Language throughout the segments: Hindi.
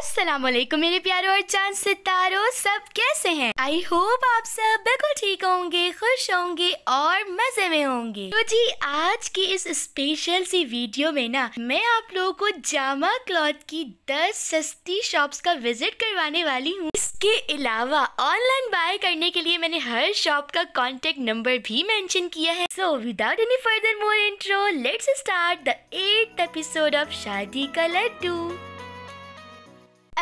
अस्सलाम वालेकुम मेरे प्यारे और चांद सितारों सब कैसे हैं? आई होप आप सब बिल्कुल ठीक होंगे खुश होंगे और मजे में होंगे तो जी आज की इस स्पेशल सी वीडियो में ना मैं आप लोगों को जामा क्लॉथ की 10 सस्ती शॉप्स का विजिट करवाने वाली हूँ इसके अलावा ऑनलाइन बाय करने के लिए मैंने हर शॉप का कॉन्टेक्ट नंबर भी मैंशन किया है so without any further more intro let's start the eight episode of शादी कलर टू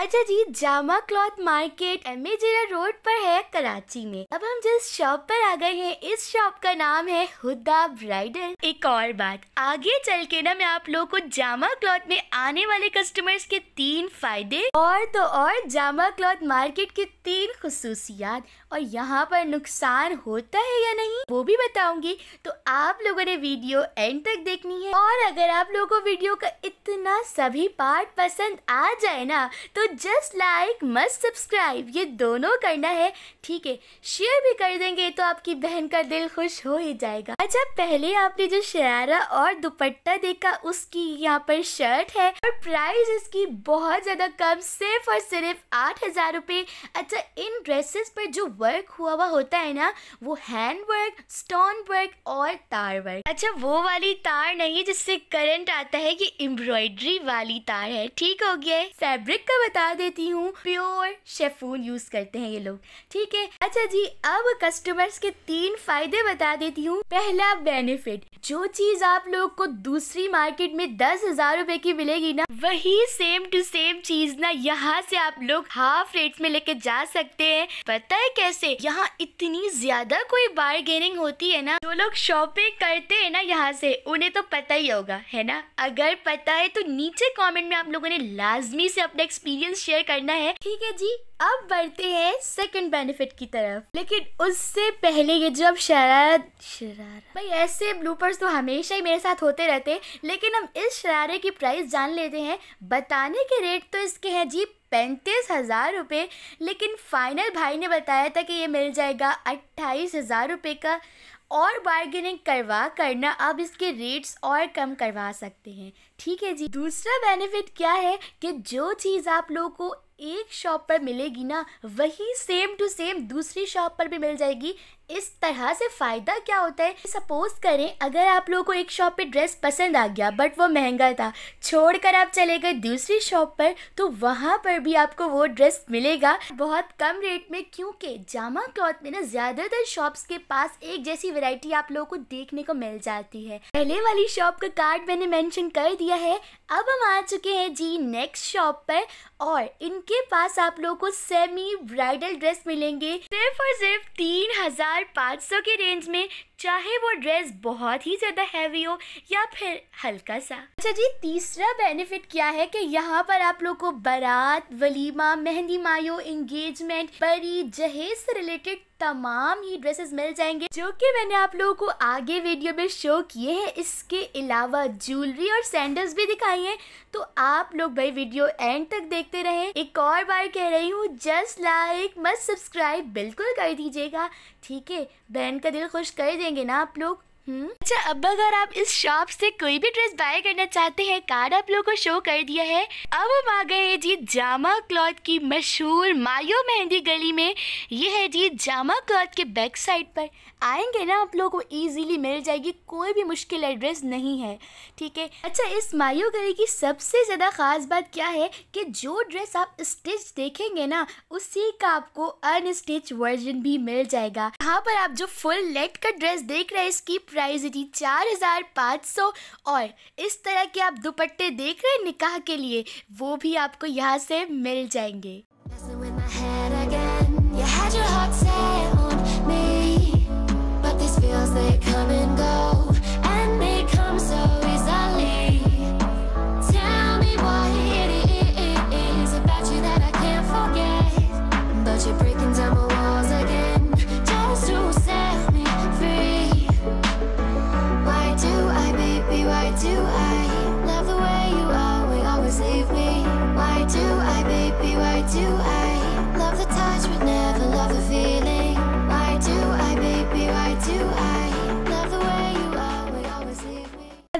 अच्छा जी Jama cloth market M A जेरा रोड पर है कराची में अब हम जिस शॉप पर आ गए हैं इस शॉप का नाम है हुदा ब्राइडल एक और बात आगे चल के ना मैं आप लोगों को जामा क्लॉथ में आने वाले कस्टमर्स के तीन फायदे और तो और जामा क्लॉथ मार्केट के तीन खसूसियात और यहाँ पर नुकसान होता है या नहीं वो भी बताऊंगी तो आप लोगों ने वीडियो एंड तक देखनी है और अगर आप लोगों को वीडियो का इतना सभी पार्ट पसंद आ जाए ना तो जस्ट लाइक मस्ट सब्सक्राइब ये दोनों करना है ठीक है शेयर भी कर देंगे तो आपकी बहन का दिल खुश हो ही जाएगा अच्छा पहले आपने जो शरारा और दुपट्टा देखा उसकी यहाँ पर शर्ट है और प्राइस इसकी बहुत ज़्यादा कम सिर्फ और सिर्फ आठ हज़ार रूपए अच्छा इन ड्रेसेस पर जो वर्क हुआ हुआ होता है ना वो हैंड वर्क स्टोन वर्क और तार वर्क अच्छा वो वाली तार नहीं जिससे करंट आता है ये एम्ब्रॉयडरी वाली तार है ठीक हो गया फैब्रिक का बता बता देती हूँ प्योर शेफून यूज़ करते हैं ये लोग ठीक है अच्छा जी अब कस्टमर्स के तीन फ़ायदे बता देती हूँ पहला बेनिफिट जो चीज़ आप लोग को दूसरी मार्केट में दस हज़ार रूपए की मिलेगी ना वही सेम टू सेम चीज़ ना यहाँ से आप लोग हाफ रेट में लेके जा सकते हैं पता है कैसे यहाँ इतनी ज़्यादा कोई बार्गेनिंग होती है ना जो लोग शॉपिंग करते हैं ना यहाँ से उन्हें तो पता ही होगा है ना अगर पता है तो नीचे कॉमेंट में आप लोगों ने लाजमी से अपना एक्सपीरियंस एक्सपीरियंस शेयर करना है ठीक है जी अब बढ़ते हैं सेकंड बेनिफिट की तरफ लेकिन उससे पहले ये जो अब शरारत शरारत भाई ऐसे ब्लूपर्स तो हमेशा ही मेरे साथ होते रहते हैं लेकिन हम इस शरारे की प्राइस जान लेते हैं बताने के रेट तो इसके हैं जी पैंतीस हज़ार रुपये लेकिन फाइनल भाई ने बताया था कि ये मिल जाएगा अट्ठाईस हज़ार रुपये का और बार्गेनिंग करवा करना अब इसके रेट्स और कम करवा सकते हैं ठीक है जी दूसरा बेनिफिट क्या है कि जो चीज़ आप लोगों को एक शॉप पर मिलेगी ना वही सेम टू सेम दूसरी शॉप पर भी मिल जाएगी इस तरह से फ़ायदा क्या होता है सपोज करें अगर आप लोगों को एक शॉप पे ड्रेस पसंद आ गया बट वो महंगा था छोड़कर आप चले गए दूसरी शॉप पर तो वहाँ पर भी आपको वो ड्रेस मिलेगा बहुत कम रेट में क्योंकि जामा क्लॉथ में ना ज़्यादातर शॉप्स के पास एक जैसी वेराइटी आप लोगों को देखने को मिल जाती है पहले वाली शॉप का कार्ड मैंने मैंशन कर दिया है अब हम आ चुके हैं जी नेक्स्ट शॉप पर और इनके पास आप लोगों को सेमी ब्राइडल ड्रेस मिलेंगे सिर्फ और सिर्फ तीन हज़ार पाँच सौ के रेंज में चाहे वो ड्रेस बहुत ही ज़्यादा हैवी हो या फिर हल्का सा अच्छा जी तीसरा बेनिफिट क्या है कि यहाँ पर आप लोग को बारात वलीमा मेहंदी मायो एंगेजमेंट परी जहेज से रिलेटेड तमाम ही ड्रेसेस मिल जाएंगे जो कि मैंने आप लोगों को आगे वीडियो में शो किए हैं इसके अलावा ज्वेलरी और सैंडल्स भी दिखाई हैं तो आप लोग भाई वीडियो एंड तक देखते रहे एक और बार कह रही हूँ जस्ट लाइक मस्ट सब्सक्राइब बिल्कुल कर दीजिएगा ठीक है बहन का दिल खुश कर देंगे ना आप लोग हम्म? अच्छा अब अगर आप इस शॉप से कोई भी ड्रेस बाय करना चाहते हैं कार्ड आप लोगों को शो कर दिया है अब हम आ गए जी जामा क्लॉथ की मशहूर मायो मेहंदी गली में ये है जी जामा क्लॉथ के बैक साइड पर आएंगे ना आप लोगों को ईजिली मिल जाएगी कोई भी मुश्किल एड्रेस नहीं है ठीक है अच्छा इस मायो गली की सबसे ज़्यादा ख़ास बात क्या है कि जो ड्रेस आप स्टिच देखेंगे ना उसी का आपको अनस्टिच वर्जन भी मिल जाएगा यहाँ पर आप जो फुल लेग का ड्रेस देख रहे हैं इसकी प्राइस थी चार हज़ार पाँच सौ और इस तरह के आप दुपट्टे देख रहे हैं निकाह के लिए वो भी आपको यहाँ से मिल जाएंगे Why do I, baby, why do I Love the touch but never love the feeling Why do I, baby, why do I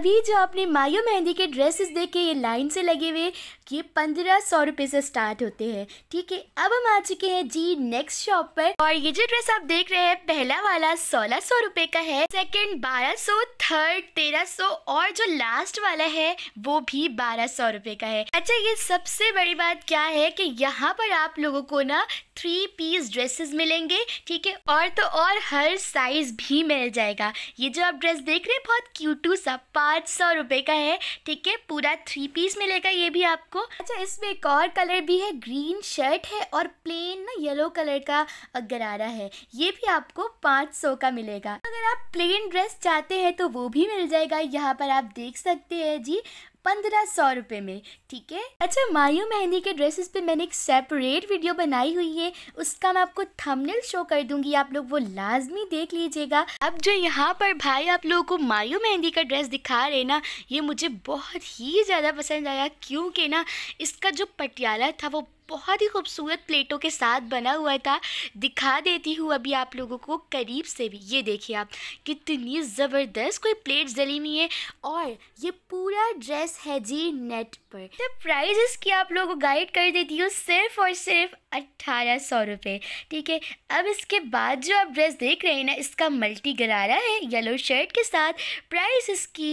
अभी जो आपने मायो मेहंदी के ड्रेसेस देखे ये लाइन से लगे हुए ये पंद्रह सौ रुपए से स्टार्ट होते हैं ठीक है अब हम आ चुके हैं जी नेक्स्ट शॉप पर और ये जो ड्रेस आप देख रहे हैं पहला वाला सोलह सौ रुपये का है सेकंड बारह सौ थर्ड तेरह सौ और जो लास्ट वाला है वो भी बारह सौ रुपये का है अच्छा ये सबसे बड़ी बात क्या है की यहाँ पर आप लोगो को ना थ्री पीस ड्रेसेस मिलेंगे ठीक है और तो और हर साइज़ भी मिल जाएगा ये जो आप ड्रेस देख रहे हैं बहुत क्यूटू सा पाँच सौ रुपये का है ठीक है पूरा थ्री पीस मिलेगा ये भी आपको अच्छा इसमें एक और कलर भी है ग्रीन शर्ट है और प्लेन ना येलो कलर का गरारा है ये भी आपको पाँच सौ का मिलेगा अगर आप प्लेन ड्रेस चाहते हैं तो वो भी मिल जाएगा यहाँ पर आप देख सकते हैं जी पंद्रह सौ रुपये में ठीक है अच्छा मायू मेहंदी के ड्रेसेस पे मैंने एक सेपरेट वीडियो बनाई हुई है उसका मैं आपको थंबनेल शो कर दूंगी आप लोग वो लाजमी देख लीजिएगा अब जो यहाँ पर भाई आप लोगों को मायू मेहंदी का ड्रेस दिखा रहे ना ये मुझे बहुत ही ज़्यादा पसंद आया क्योंकि ना इसका जो पटियाला था वो बहुत ही खूबसूरत प्लेटों के साथ बना हुआ था दिखा देती हूँ अभी आप लोगों को करीब से भी ये देखिए आप कितनी ज़बरदस्त कोई प्लेट्स डली हुई है और ये पूरा ड्रेस है जी नेट पर द प्राइस इसकी आप लोगों को गाइड कर देती हूँ सिर्फ और सिर्फ अट्ठारह सौ रुपये ठीक है अब इसके बाद जो आप ड्रेस देख रहे हैं ना इसका मल्टी गरारा है येलो शर्ट के साथ प्राइस इसकी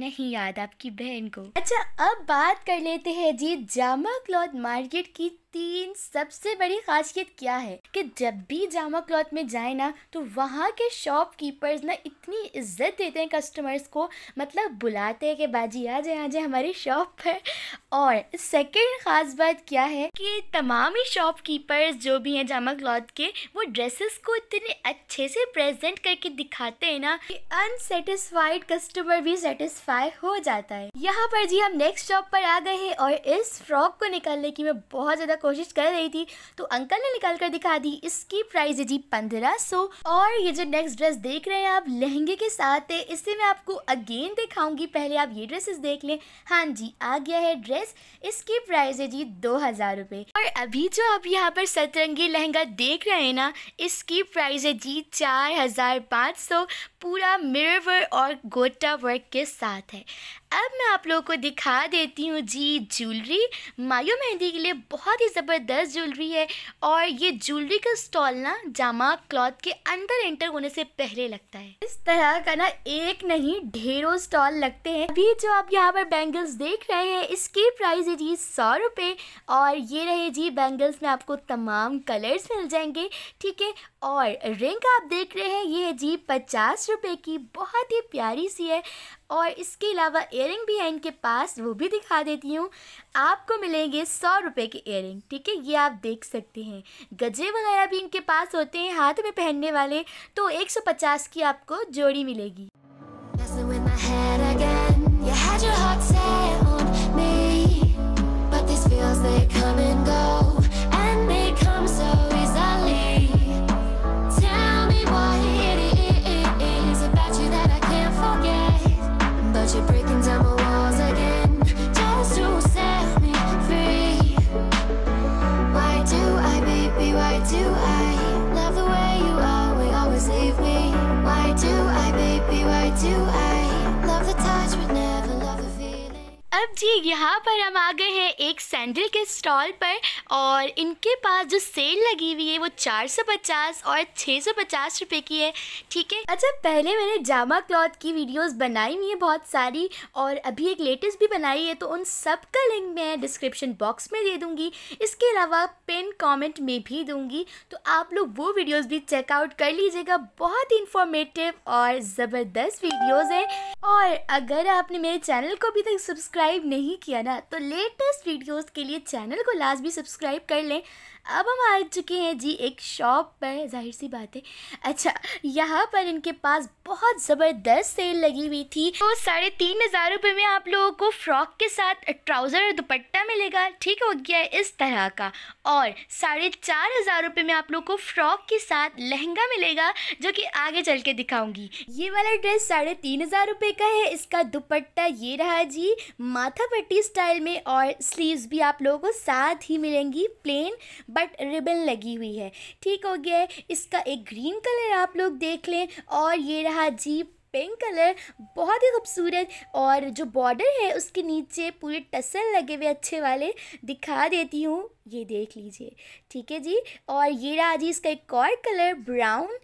नहीं याद आपकी बहन को अच्छा अब बात कर लेते हैं जी जामा क्लॉथ मार्केट की तीन सबसे बड़ी खासियत क्या है कि जब भी जामा क्लॉथ में जाए ना तो वहाँ के शॉप कीपर्स ना इतनी इज्जत देते हैं कस्टमर्स को मतलब बुलाते हैं कि बाजी आ जाए आ जाए हमारी शॉप पर और सेकंड ख़ास बात क्या है कि तमाम ही शॉप कीपर्स जो भी हैं जामा क्लॉथ के वो ड्रेसेस को इतने अच्छे से प्रेजेंट करके दिखाते हैं ना कि अनसेटिस्फाइड कस्टमर भी सेटिस्फाई हो जाता है यहाँ पर जी हम नेक्स्ट शॉप पर आ गए हैं और इस फ्रॉक को निकालने की मैं बहुत ज़्यादा कोशिश कर रही थी तो अंकल ने निकाल कर दिखा दी इसकी प्राइस है जी पंद्रह सौ और ये जो नेक्स्ट ड्रेस देख रहे हैं आप लहंगे के साथ है इससे मैं आपको अगेन दिखाऊंगी पहले आप ये ड्रेसेस देख लें हाँ जी आ गया है ड्रेस इसकी प्राइस है जी दो हज़ार रुपए और अभी जो आप यहाँ पर सतरंगी लहंगा देख रहे हैं ना इसकी प्राइस है जी चार हज़ार पाँच सौ पूरा मिरर वर्क और गोटा वर्क के साथ है अब मैं आप लोगों को दिखा देती हूँ जी ज्वेलरी मायो मेहंदी के लिए बहुत ही ज़बरदस्त ज्वेलरी है और ये ज्वेलरी का स्टॉल ना जामा क्लॉथ के अंदर एंटर होने से पहले लगता है इस तरह का ना एक नहीं ढेरों स्टॉल लगते हैं अभी जो आप यहाँ पर बैंगल्स देख रहे हैं इसकी प्राइस है जी सौ रुपये और ये रहे जी बैंगल्स में आपको तमाम कलर्स मिल जाएंगे ठीक है और रिंग आप देख रहे हैं ये है जी पचास रुपये रुपए की बहुत ही प्यारी सी है और इसके अलावा एयरिंग भी है इनके पास वो भी दिखा देती हूँ आपको मिलेंगे सौ रुपए की एयरिंग ठीक है ये आप देख सकते हैं गजे वगैरह भी इनके पास होते हैं हाथ में पहनने वाले तो एक सौ पचास की आपको जोड़ी मिलेगी feels they come and go candle stall पर और इनके पास जो सेल लगी हुई है वो चार सौ पचास और छः सौ पचास रुपये की है ठीक है अच्छा पहले मैंने जामा क्लॉथ की वीडियोस बनाई हुई है बहुत सारी और अभी एक लेटेस्ट भी बनाई है तो उन सब का लिंक मैं डिस्क्रिप्शन बॉक्स में दे दूँगी इसके अलावा पिन कॉमेंट में भी दूँगी तो आप लोग वो वीडियोज़ भी चेकआउट कर लीजिएगा बहुत ही इन्फॉर्मेटिव और ज़बरदस्त वीडियोज़ हैं और अगर आपने मेरे चैनल को अभी तक सब्सक्राइब नहीं किया ना तो लेटेस्ट वीडियोज़ के लिए चैनल को लाजमी सब्सक्राइब कर लें अब हम आ चुके हैं जी एक शॉप पर जाहिर सी बात है अच्छा यहाँ पर इनके पास बहुत ज़बरदस्त सेल लगी हुई थी तो साढ़े तीन हज़ार रुपये में आप लोगों को फ्रॉक के साथ ट्राउज़र और दुपट्टा मिलेगा ठीक हो गया है इस तरह का और साढ़े चार हज़ार रुपये में आप लोगों को फ्रॉक के साथ लहंगा मिलेगा जो कि आगे चल के दिखाऊँगी ये वाला ड्रेस साढ़े तीन हज़ार रुपये का है इसका दुपट्टा ये रहा जी माथा पट्टी स्टाइल में और स्लीव्स भी आप लोगों को साथ ही मिलेंगी प्लेन बट रिबन लगी हुई है ठीक हो गया है इसका एक ग्रीन कलर आप लोग देख लें और ये रहा जी पिंक कलर बहुत ही खूबसूरत और जो बॉर्डर है उसके नीचे पूरे टसल लगे हुए अच्छे वाले दिखा देती हूँ ये देख लीजिए ठीक है जी और ये रहा जी इसका एक और कलर ब्राउन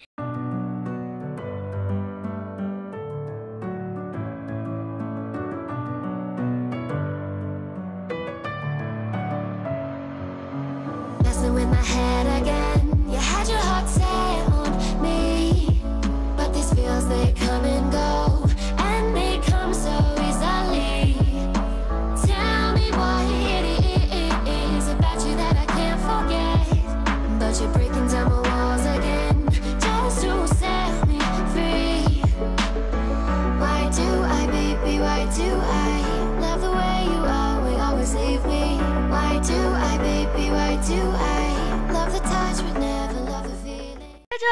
जो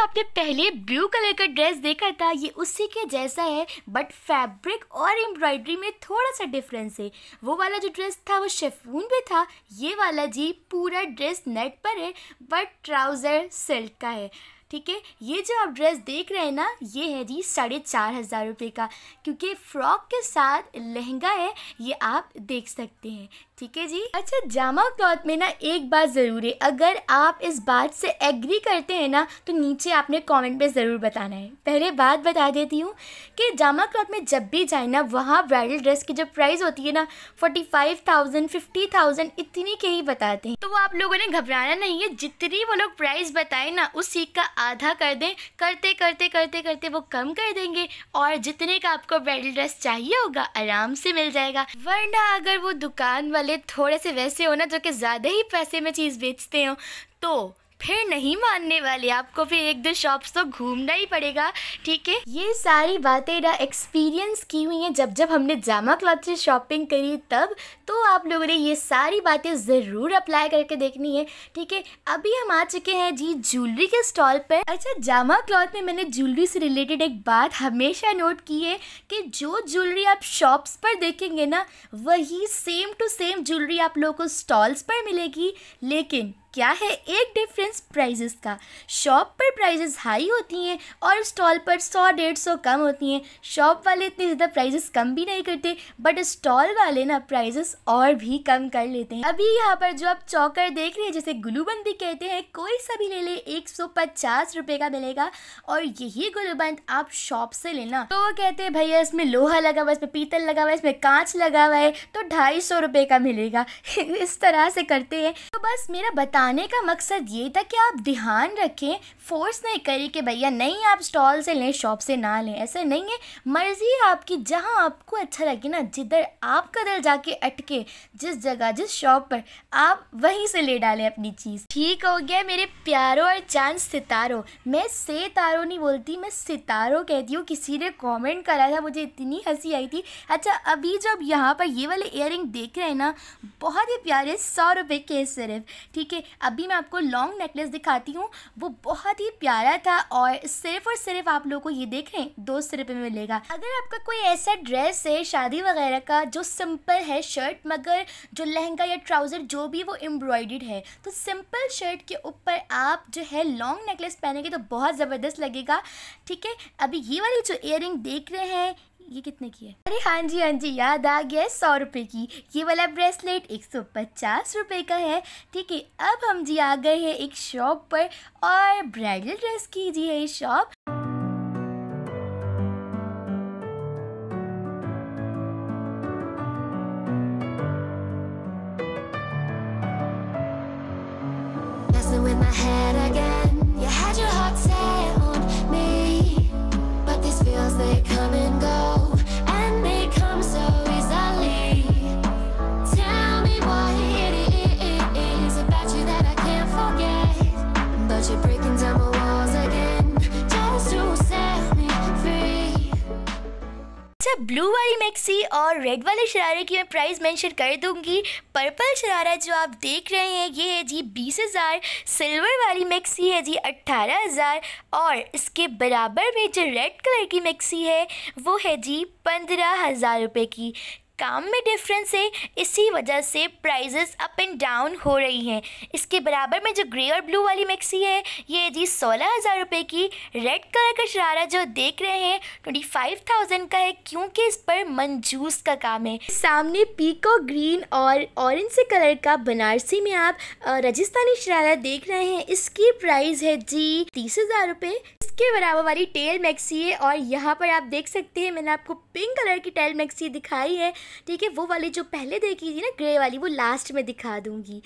आपने पहले ब्लू कलर का ड्रेस देखा था ये उसी के जैसा है बट फैब्रिक और एम्ब्रॉयडरी में थोड़ा सा डिफरेंस है वो वाला जो ड्रेस था वो शेफून पे था ये वाला जी पूरा ड्रेस नेट पर है बट ट्राउज़र सिल्क का है ठीक है ये जो आप ड्रेस देख रहे हैं ना ये है जी साढ़े चार हज़ार रुपये का क्योंकि फ़्रॉक के साथ लहंगा है ये आप देख सकते हैं ठीक है जी अच्छा जामा क्लॉथ में ना एक बात ज़रूर है अगर आप इस बात से एग्री करते हैं ना तो नीचे आपने कमेंट में ज़रूर बताना है पहले बात बता देती हूँ कि जामा क्लॉथ में जब भी जाए ना वहाँ ब्राइडल ड्रेस की जो प्राइस होती है ना forty five thousand fifty thousand इतनी के ही बताते हैं तो वो आप लोगों ने घबराना नहीं है जितनी वो लोग प्राइस बताए ना उस सीख का आधा कर दें करते करते करते करते वो कम कर देंगे और जितने का आपको ब्राइडल ड्रेस चाहिए होगा आराम से मिल जाएगा वरना अगर वो दुकान वाले वाले थोड़े से वैसे हो ना जो कि ज़्यादा ही पैसे में चीज़ बेचते हो तो फिर नहीं मानने वाले आपको फिर एक दो शॉप्स तो घूमना ही पड़ेगा ठीक है ये सारी बातें ना एक्सपीरियंस की हुई है जब जब हमने जामा क्लॉथ से शॉपिंग करी तब तो आप लोगों ने ये सारी बातें ज़रूर अप्लाई करके देखनी है ठीक है अभी हम आ चुके हैं जी ज्वेलरी के स्टॉल पर अच्छा जामा क्लॉथ में मैंने ज्वेलरी से रिलेटेड एक बात हमेशा नोट की है कि जो ज्वेलरी आप शॉप्स पर देखेंगे ना वही सेम टू सेम ज्वेलरी आप लोगों को स्टॉल्स पर मिलेगी लेकिन क्या है एक डिफरेंस प्राइजेस का शॉप पर प्राइजेस हाई होती हैं और स्टॉल पर सौ डेढ़ सौ कम होती हैं शॉप वाले इतनी ज़्यादा प्राइजेस कम भी नहीं करते बट स्टॉल वाले ना प्राइजेस और भी कम कर लेते हैं अभी यहाँ पर जो आप चौकर देख रहे हैं जैसे गुलूबंद भी कहते हैं कोई सा भी ले ले एक सौ पचास का मिलेगा और यही गुलूबंद आप शॉप से लेना तो वो कहते हैं भैया इसमें लोहा लगा हुआ है इसमें पीतल लगा हुआ है इसमें कांच लगा हुआ है तो ढाई सौ का मिलेगा इस तरह से करते हैं तो बस मेरा बता बताने का मकसद ये था कि आप ध्यान रखें फोर्स नहीं करें कि भैया नहीं आप स्टॉल से लें शॉप से ना लें ऐसा नहीं है मर्ज़ी आपकी जहाँ आपको अच्छा लगे ना जिधर आपका दिल जाके अटके जिस जगह जिस शॉप पर आप वहीं से ले डालें अपनी चीज़ ठीक हो गया मेरे प्यारों और चांद सितारों मैं से तारों नहीं बोलती मैं सितारों कहती हूँ किसी ने कॉमेंट करा था मुझे इतनी हंसी आई थी अच्छा अभी जो यहाँ पर ये वाले इयर देख रहे हैं ना बहुत ही प्यारे सौ रुपये के सिर्फ ठीक है अभी मैं आपको लॉन्ग नेकलेस दिखाती हूँ वो बहुत ही प्यारा था और सिर्फ और सिर्फ आप लोगों को ये देख रहे हैं दो सौ रुपये में मिलेगा अगर आपका कोई ऐसा ड्रेस है शादी वगैरह का जो सिंपल है शर्ट मगर जो लहंगा या ट्राउज़र जो भी वो एम्ब्रॉयड है तो सिंपल शर्ट के ऊपर आप जो है लॉन्ग नेकलेस पहनेंगे तो बहुत ज़बरदस्त लगेगा ठीक है अभी ये वाली जो इयर देख रहे हैं ये कितने की है अरे हाँ जी हाँ जी याद आ गया है सौ रुपये की ये वाला ब्रेसलेट एक सौ पचास रुपये का है ठीक है अब हम जी आ गए हैं एक शॉप पर और ब्राइडल ड्रेस की जी है शॉप और रेड वाले शरारे की मैं प्राइस मेंशन कर दूंगी पर्पल शरारा जो आप देख रहे हैं ये है जी बीस हज़ार सिल्वर वाली मिक्सी है जी अट्ठारह हज़ार और इसके बराबर में जो रेड कलर की मिक्सी है वो है जी पंद्रह हज़ार रुपये की काम में डिफरेंस है इसी वजह से प्राइजेस अप एंड डाउन हो रही हैं इसके बराबर में जो ग्रे और ब्लू वाली मिक्सी है ये जी सोलह हज़ार रुपये की रेड कलर का शरारा जो देख रहे हैं ट्वेंटी फाइव थाउजेंड का है क्योंकि इस पर मंजूस का काम है सामने पीको ग्रीन और ऑरेंज से कलर का बनारसी में आप राजस्थानी शरारा देख रहे हैं इसकी प्राइस है जी तीस हज़ार रुपये इसके बराबर वाली टेल मैक्सी है और यहाँ पर आप देख सकते हैं मैंने आपको पिंक कलर की टेल मैक्सी दिखाई है ठीक है वो वाली जो पहले देखी थी ना ग्रे वाली वो लास्ट में दिखा दूँगी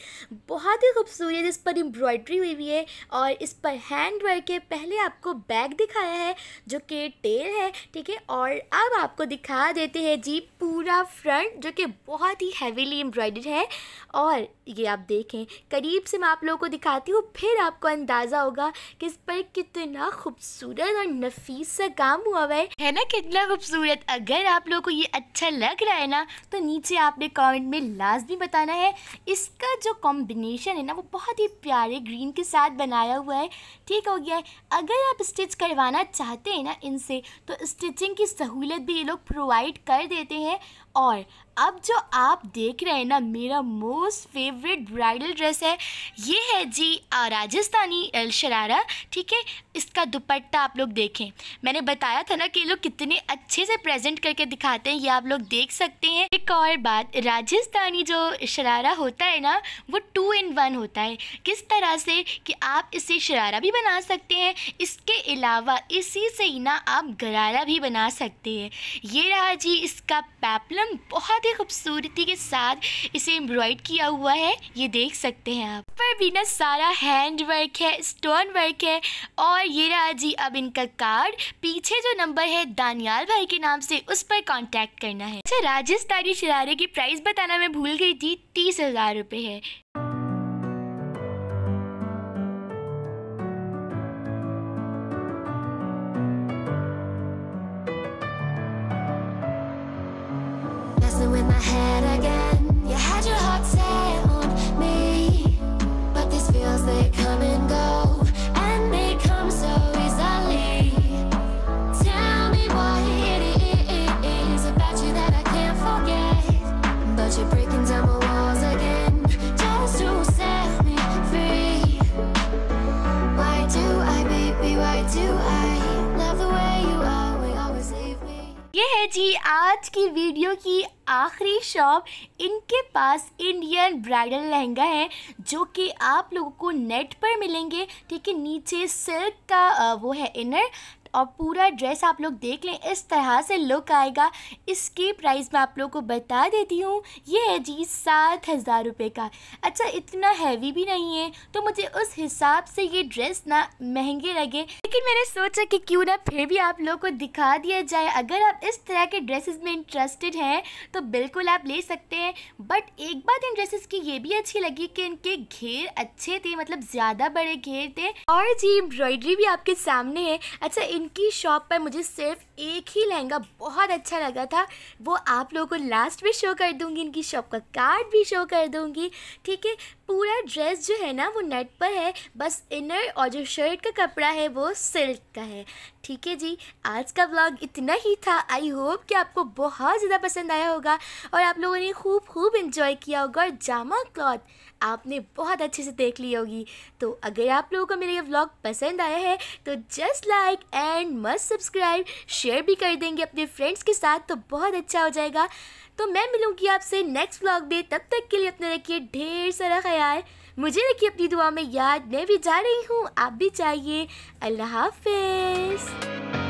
बहुत ही खूबसूरत इस पर एम्ब्रॉयड्री हुई हुई है और इस पर हैंड वर्क है पहले आपको बैग दिखाया है जो कि टेल है ठीक है और अब आपको दिखा देते हैं जी पूरा फ्रंट जो कि बहुत ही हैवीली एम्ब्रॉयडर्ड है और ये आप देखें करीब से मैं आप लोगों को दिखाती हूँ फिर आपको अंदाज़ा होगा कि इस पर कितना खूबसूरत और नफीस सा काम हुआ हुआ है है ना कितना खूबसूरत अगर आप लोगों को ये अच्छा लग रहा है ना करना तो नीचे आपने कमेंट में भी बताना है इसका जो कॉम्बिनेशन है ना वो बहुत ही प्यारे ग्रीन के साथ बनाया हुआ है ठीक हो गया है अगर आप स्टिच करवाना चाहते हैं ना इनसे तो स्टिचिंग की सहूलत भी ये लोग प्रोवाइड कर देते हैं और अब जो आप देख रहे हैं ना मेरा मोस्ट फेवरेट ब्राइडल ड्रेस है ये है जी राजस्थानी शरारा ठीक है इसका दुपट्टा आप लोग देखें मैंने बताया था ना कि ये लोग कितने अच्छे से प्रेजेंट करके दिखाते हैं ये आप लोग देख सकते हैं एक और बात राजस्थानी जो शरारा होता है ना वो टू इन वन होता है किस तरह से कि आप इसे शरारा भी बना सकते हैं इसके अलावा इसी से ही ना आप गरारा भी बना सकते हैं ये रहा जी इसका पैपलम बहुत बहुत ही खूबसूरती के साथ इसे एम्ब्रॉयड किया हुआ है ये देख सकते हैं आप पर भी ना सारा हैंड वर्क है स्टोन वर्क है और ये रहा जी अब इनका कार्ड पीछे जो नंबर है दानियाल भाई के नाम से उस पर कॉन्टेक्ट करना है अच्छा राजस्थानी शरारे की प्राइस बताना मैं भूल गई थी तीस हज़ार रुपये है आखिरी शॉप इनके पास इंडियन ब्राइडल लहंगा है जो कि आप लोगों को नेट पर मिलेंगे ठीक है नीचे सिल्क का वो है इनर और पूरा ड्रेस आप लोग देख लें इस तरह से लुक आएगा इसकी प्राइस मैं आप लोग को बता देती हूँ ये है जी सात हज़ार रुपये का अच्छा इतना हैवी भी नहीं है तो मुझे उस हिसाब से ये ड्रेस ना महंगे लगे लेकिन मैंने सोचा कि क्यों ना फिर भी आप लोगों को दिखा दिया जाए अगर आप इस तरह के ड्रेसेस में इंटरेस्टेड हैं तो बिल्कुल आप ले सकते हैं बट एक बात इन ड्रेसेस की ये भी अच्छी लगी कि इनके घेर अच्छे थे मतलब ज़्यादा बड़े घेर थे और जी एम्ब्रॉयडरी भी आपके सामने है अच्छा इनकी शॉप पर मुझे सिर्फ एक ही लहंगा बहुत अच्छा लगा था वो आप लोगों को लास्ट में शो कर दूँगी इनकी शॉप का कार्ड भी शो कर दूंगी ठीक है पूरा ड्रेस जो है ना वो नेट पर है बस इनर और जो शर्ट का कपड़ा है वो सिल्क का है ठीक है जी आज का व्लॉग इतना ही था आई होप कि आपको बहुत ज़्यादा पसंद आया होगा और आप लोगों ने खूब खूब इन्जॉय किया होगा और जामा क्लॉथ आपने बहुत अच्छे से देख ली होगी तो अगर आप लोगों को मेरा ये व्लॉग पसंद आया है तो just like and must subscribe share भी कर देंगे अपने फ्रेंड्स के साथ तो बहुत अच्छा हो जाएगा तो मैं मिलूँगी आपसे नेक्स्ट व्लॉग में तब तक के लिए अपने रखिए ढेर सारा ख्याल मुझे रखिए अपनी दुआ में याद मैं भी जा रही हूँ आप भी जाइए अल्लाह हाफिज़